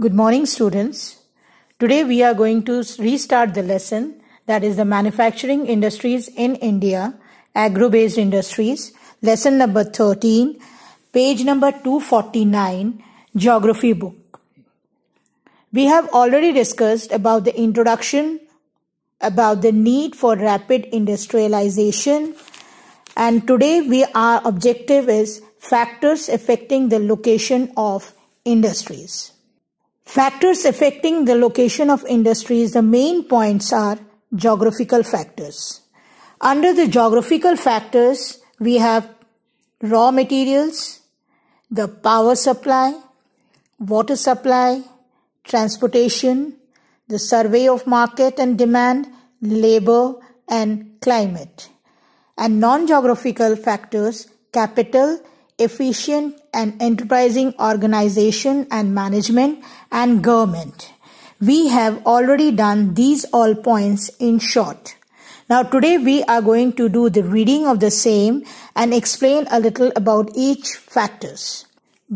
Good morning, students. Today we are going to restart the lesson that is the manufacturing industries in India, agro based industries, lesson number 13, page number 249, geography book. We have already discussed about the introduction, about the need for rapid industrialization, and today we our objective is factors affecting the location of industries. Factors affecting the location of industries, the main points are geographical factors. Under the geographical factors, we have raw materials, the power supply, water supply, transportation, the survey of market and demand, labor and climate. And non-geographical factors, capital efficient and enterprising organization and management and government. We have already done these all points in short. Now today we are going to do the reading of the same and explain a little about each factors.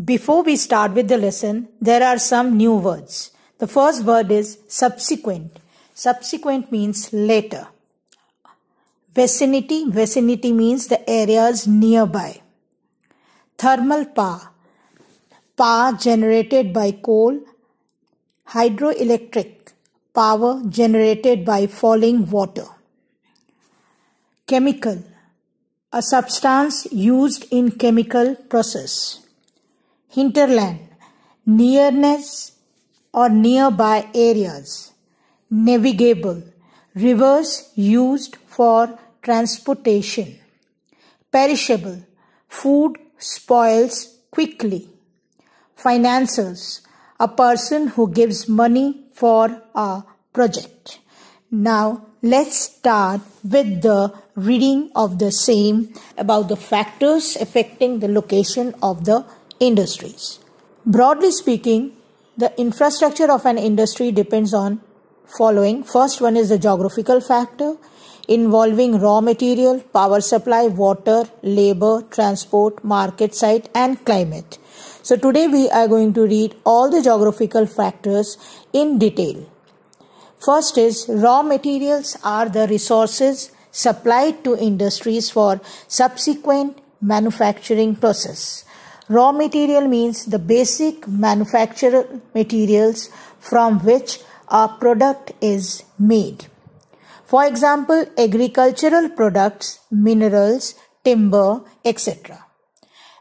Before we start with the lesson, there are some new words. The first word is subsequent. Subsequent means later. Vicinity, vicinity means the areas nearby thermal power, power generated by coal, hydroelectric power generated by falling water. Chemical, a substance used in chemical process. Hinterland, nearness or nearby areas. Navigable, rivers used for transportation. Perishable, food spoils quickly. Financiers, a person who gives money for a project. Now, let's start with the reading of the same about the factors affecting the location of the industries. Broadly speaking, the infrastructure of an industry depends on following. First one is the geographical factor involving raw material, power supply, water, labor, transport, market site, and climate. So, today we are going to read all the geographical factors in detail. First is raw materials are the resources supplied to industries for subsequent manufacturing process. Raw material means the basic manufactured materials from which a product is made. For example, agricultural products, minerals, timber, etc.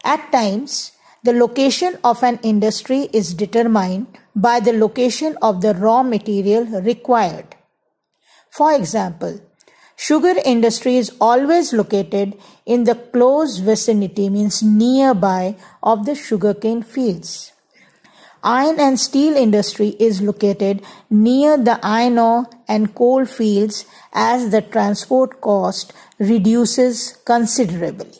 At times, the location of an industry is determined by the location of the raw material required. For example, sugar industry is always located in the close vicinity means nearby of the sugarcane fields iron and steel industry is located near the iron ore and coal fields as the transport cost reduces considerably.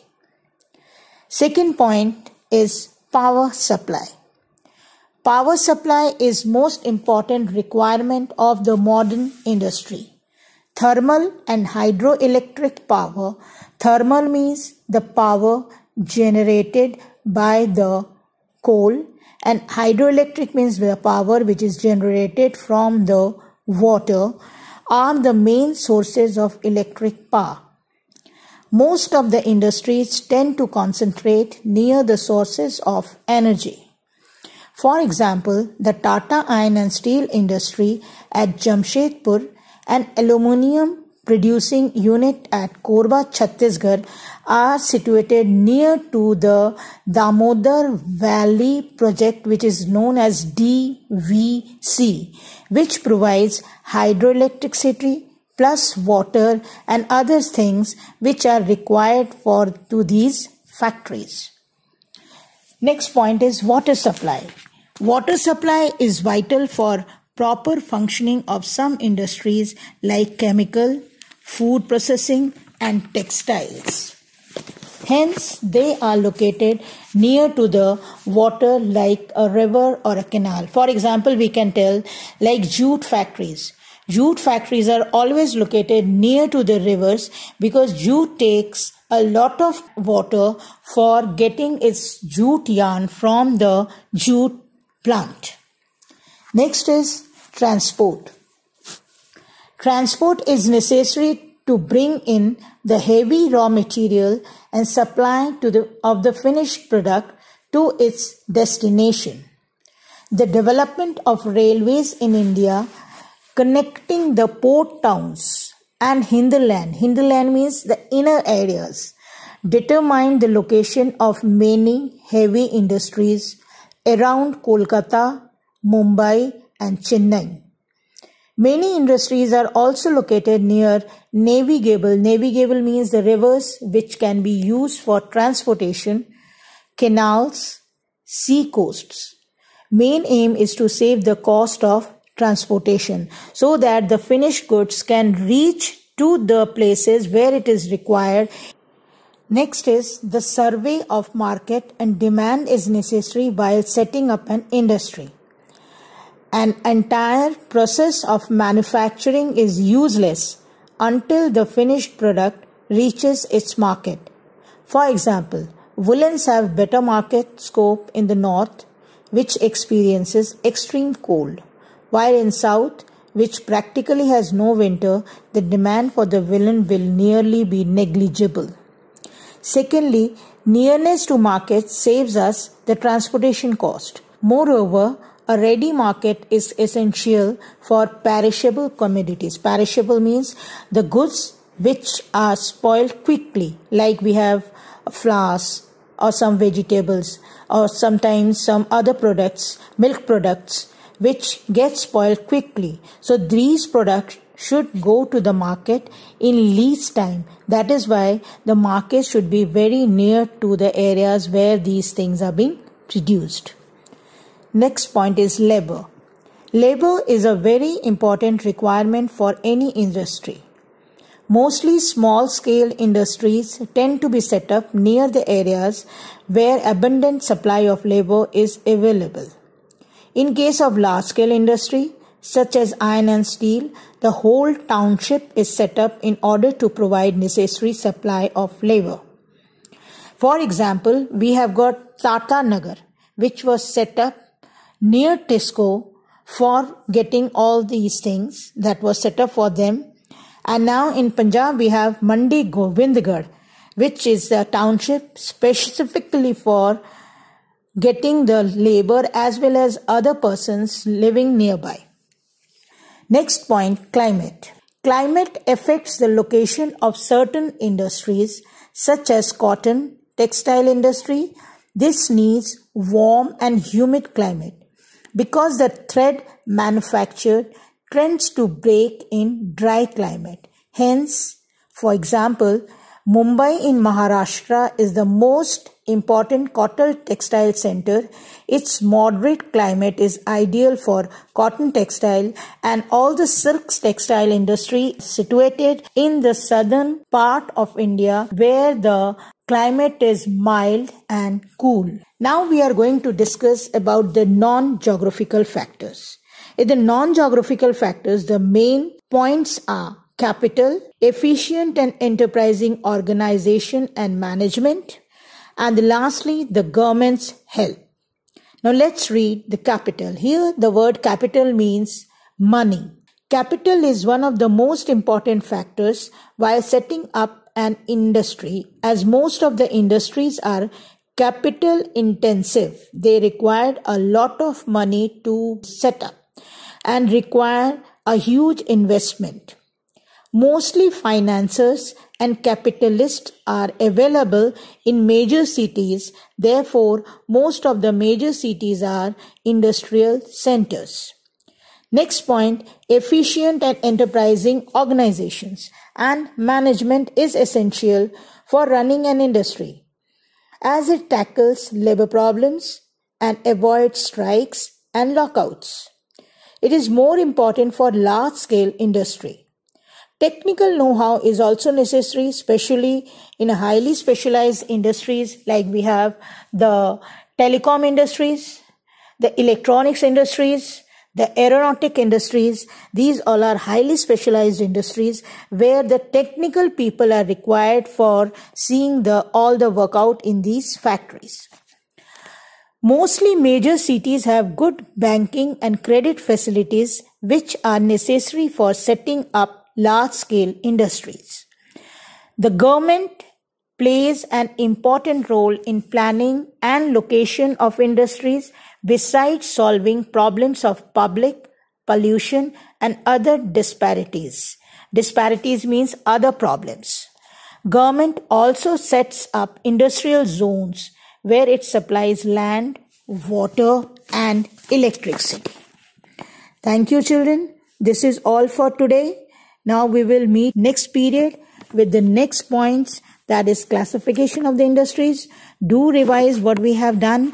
Second point is power supply. Power supply is most important requirement of the modern industry. Thermal and hydroelectric power. Thermal means the power generated by the coal and hydroelectric means the power which is generated from the water are the main sources of electric power. Most of the industries tend to concentrate near the sources of energy. For example, the Tata iron and steel industry at Jamshedpur and aluminium producing unit at Korba, Chhattisgarh are situated near to the Damodar Valley project which is known as DVC which provides hydroelectricity plus water and other things which are required for to these factories. Next point is water supply. Water supply is vital for proper functioning of some industries like chemical, food processing, and textiles. Hence, they are located near to the water like a river or a canal. For example, we can tell like jute factories. Jute factories are always located near to the rivers because jute takes a lot of water for getting its jute yarn from the jute plant. Next is transport. Transport is necessary to bring in the heavy raw material and supply to the, of the finished product to its destination. The development of railways in India connecting the port towns and hinterland, hinterland means the inner areas, determined the location of many heavy industries around Kolkata, Mumbai, and Chennai. Many industries are also located near navigable. Navigable means the rivers which can be used for transportation, canals, sea coasts. Main aim is to save the cost of transportation so that the finished goods can reach to the places where it is required. Next is the survey of market and demand is necessary while setting up an industry. An entire process of manufacturing is useless until the finished product reaches its market. For example, woolens have better market scope in the north which experiences extreme cold, while in south which practically has no winter, the demand for the woolen will nearly be negligible. Secondly, nearness to markets saves us the transportation cost. Moreover, a ready market is essential for perishable commodities. Perishable means the goods which are spoiled quickly, like we have flours or some vegetables or sometimes some other products, milk products, which get spoiled quickly. So these products should go to the market in least time. That is why the market should be very near to the areas where these things are being produced. Next point is labor. Labor is a very important requirement for any industry. Mostly small scale industries tend to be set up near the areas where abundant supply of labor is available. In case of large scale industry, such as iron and steel, the whole township is set up in order to provide necessary supply of labor. For example, we have got Tata Nagar, which was set up near Tesco for getting all these things that was set up for them. And now in Punjab, we have Mandi Govindgarh, which is a township specifically for getting the labor as well as other persons living nearby. Next point climate. Climate affects the location of certain industries such as cotton, textile industry. This needs warm and humid climate because the thread manufactured tends to break in dry climate. Hence, for example, Mumbai in Maharashtra is the most important cotton textile center. Its moderate climate is ideal for cotton textile and all the silks textile industry situated in the southern part of India where the Climate is mild and cool. Now we are going to discuss about the non-geographical factors. In the non-geographical factors, the main points are capital, efficient and enterprising organization and management, and lastly, the government's help. Now let's read the capital. Here, the word capital means money. Capital is one of the most important factors while setting up an industry, as most of the industries are capital intensive, they required a lot of money to set up and require a huge investment. Mostly financiers and capitalists are available in major cities. Therefore, most of the major cities are industrial centers. Next point, efficient and enterprising organizations and management is essential for running an industry as it tackles labor problems and avoids strikes and lockouts. It is more important for large scale industry. Technical know how is also necessary, especially in highly specialized industries like we have the telecom industries, the electronics industries, the aeronautic industries, these all are highly specialized industries where the technical people are required for seeing the all the work out in these factories. Mostly major cities have good banking and credit facilities which are necessary for setting up large scale industries. The government plays an important role in planning and location of industries besides solving problems of public pollution and other disparities. Disparities means other problems. Government also sets up industrial zones where it supplies land, water, and electricity. Thank you, children. This is all for today. Now we will meet next period with the next points that is classification of the industries. Do revise what we have done.